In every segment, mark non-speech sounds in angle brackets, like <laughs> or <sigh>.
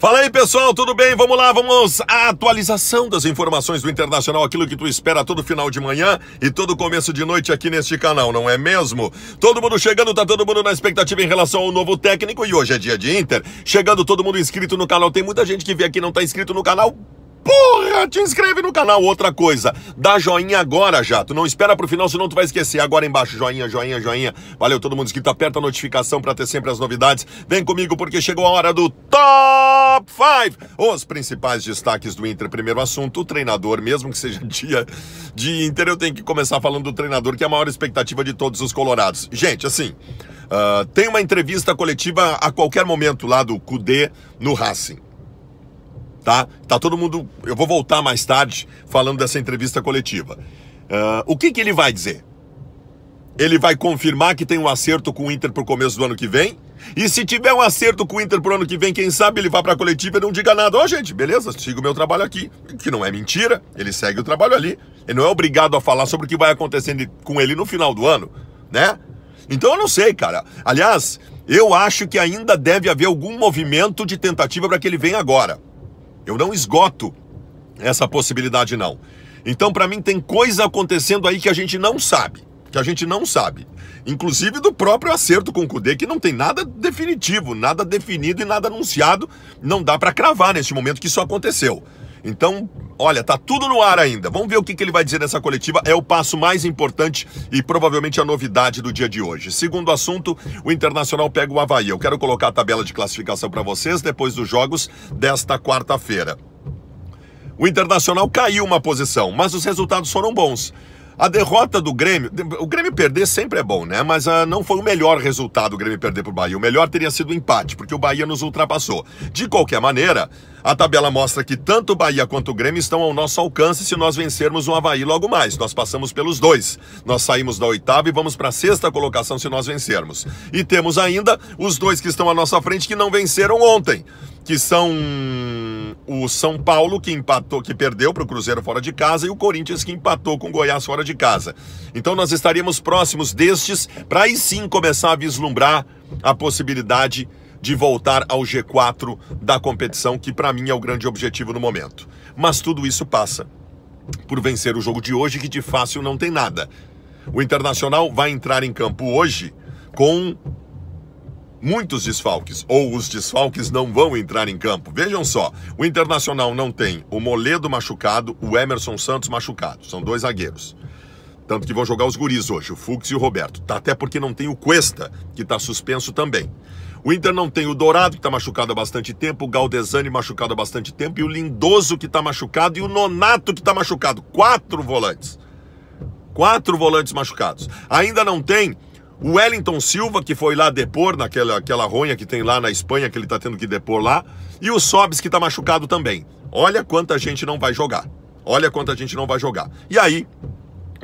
Fala aí pessoal, tudo bem? Vamos lá, vamos à atualização das informações do Internacional, aquilo que tu espera todo final de manhã e todo começo de noite aqui neste canal, não é mesmo? Todo mundo chegando, tá todo mundo na expectativa em relação ao novo técnico e hoje é dia de Inter. Chegando todo mundo inscrito no canal, tem muita gente que vê aqui não tá inscrito no canal, Porra, te inscreve no canal. Outra coisa, dá joinha agora já. Tu não espera pro final, senão tu vai esquecer. Agora embaixo, joinha, joinha, joinha. Valeu todo mundo inscrito. Aperta a notificação para ter sempre as novidades. Vem comigo porque chegou a hora do Top 5. Os principais destaques do Inter. Primeiro assunto, o treinador. Mesmo que seja <laughs> dia de Inter, eu tenho que começar falando do treinador, que é a maior expectativa de todos os colorados. Gente, assim... Uh, tem uma entrevista coletiva a qualquer momento lá do Cudê no Racing tá? Tá todo mundo. Eu vou voltar mais tarde falando dessa entrevista coletiva. Uh, o que, que ele vai dizer? Ele vai confirmar que tem um acerto com o Inter para o começo do ano que vem? E se tiver um acerto com o Inter pro ano que vem, quem sabe ele vá pra coletiva e não diga nada. Ó, oh, gente, beleza, sigo o meu trabalho aqui. Que não é mentira, ele segue o trabalho ali. Ele não é obrigado a falar sobre o que vai acontecendo com ele no final do ano, né? Então eu não sei, cara. Aliás, eu acho que ainda deve haver algum movimento de tentativa para que ele venha agora. Eu não esgoto essa possibilidade, não. Então, para mim, tem coisa acontecendo aí que a gente não sabe. Que a gente não sabe. Inclusive do próprio acerto com o Kudê, que não tem nada definitivo, nada definido e nada anunciado. Não dá para cravar neste momento que isso aconteceu. Então, Olha, tá tudo no ar ainda. Vamos ver o que, que ele vai dizer nessa coletiva. É o passo mais importante e provavelmente a novidade do dia de hoje. Segundo assunto, o Internacional pega o Havaí. Eu quero colocar a tabela de classificação para vocês depois dos jogos desta quarta-feira. O Internacional caiu uma posição, mas os resultados foram bons. A derrota do Grêmio, o Grêmio perder sempre é bom, né? Mas uh, não foi o melhor resultado o Grêmio perder para o Bahia. O melhor teria sido o empate, porque o Bahia nos ultrapassou. De qualquer maneira, a tabela mostra que tanto o Bahia quanto o Grêmio estão ao nosso alcance se nós vencermos o Havaí logo mais. Nós passamos pelos dois. Nós saímos da oitava e vamos para a sexta colocação se nós vencermos. E temos ainda os dois que estão à nossa frente que não venceram ontem, que são o São Paulo que empatou, que perdeu para o Cruzeiro fora de casa e o Corinthians que empatou com o Goiás fora de casa. Então nós estaríamos próximos destes para aí sim começar a vislumbrar a possibilidade de voltar ao G4 da competição, que para mim é o grande objetivo no momento. Mas tudo isso passa por vencer o jogo de hoje, que de fácil não tem nada. O Internacional vai entrar em campo hoje com muitos desfalques, ou os desfalques não vão entrar em campo. Vejam só, o Internacional não tem o Moledo machucado, o Emerson Santos machucado. São dois zagueiros. Tanto que vão jogar os guris hoje, o Fux e o Roberto. Tá até porque não tem o Cuesta, que está suspenso também. O Inter não tem o Dourado, que está machucado há bastante tempo, o Galdesani machucado há bastante tempo, e o Lindoso, que está machucado, e o Nonato, que está machucado. Quatro volantes. Quatro volantes machucados. Ainda não tem o Wellington Silva, que foi lá depor naquela aquela ronha que tem lá na Espanha, que ele está tendo que depor lá. E o Sobs, que está machucado também. Olha quanta gente não vai jogar. Olha quanta gente não vai jogar. E aí,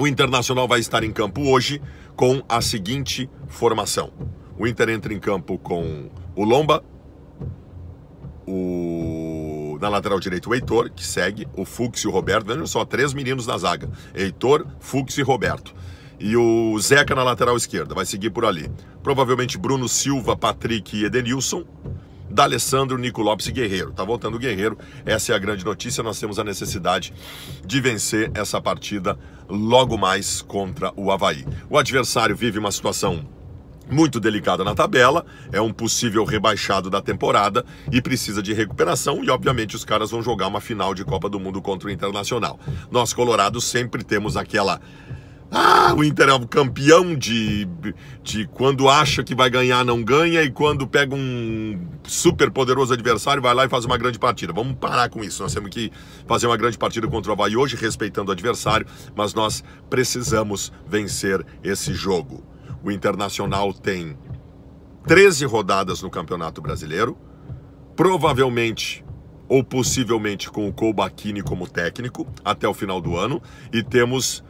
o Internacional vai estar em campo hoje com a seguinte formação. O Inter entra em campo com o Lomba, o na lateral direito o Heitor, que segue, o Fux e o Roberto, vejam só, três meninos na zaga. Heitor, Fux e Roberto e o Zeca na lateral esquerda, vai seguir por ali. Provavelmente Bruno Silva, Patrick e Edenilson. D'Alessandro, Nico Lopes e Guerreiro. Tá voltando o Guerreiro, essa é a grande notícia. Nós temos a necessidade de vencer essa partida logo mais contra o Havaí. O adversário vive uma situação muito delicada na tabela, é um possível rebaixado da temporada e precisa de recuperação e obviamente os caras vão jogar uma final de Copa do Mundo contra o Internacional. Nós colorados sempre temos aquela ah, o Inter é o campeão de, de quando acha que vai ganhar, não ganha, e quando pega um super poderoso adversário, vai lá e faz uma grande partida. Vamos parar com isso. Nós temos que fazer uma grande partida contra o Havaí hoje, respeitando o adversário, mas nós precisamos vencer esse jogo. O Internacional tem 13 rodadas no Campeonato Brasileiro, provavelmente ou possivelmente com o Colbachini como técnico até o final do ano, e temos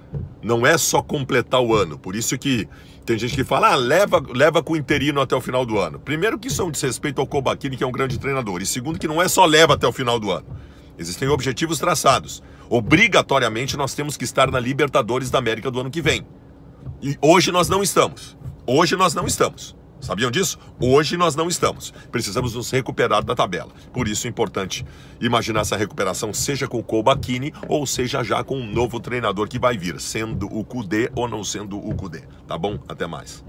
não é só completar o ano. Por isso que tem gente que fala, ah, leva, leva com o interino até o final do ano. Primeiro que isso é um desrespeito ao Kobachini, que é um grande treinador. E segundo que não é só leva até o final do ano. Existem objetivos traçados. Obrigatoriamente nós temos que estar na Libertadores da América do ano que vem. E hoje nós não estamos. Hoje nós não estamos. Sabiam disso? Hoje nós não estamos. Precisamos nos recuperar da tabela. Por isso é importante imaginar essa recuperação, seja com o Kobachini ou seja já com um novo treinador que vai vir, sendo o Kudê ou não sendo o Kudê. Tá bom? Até mais.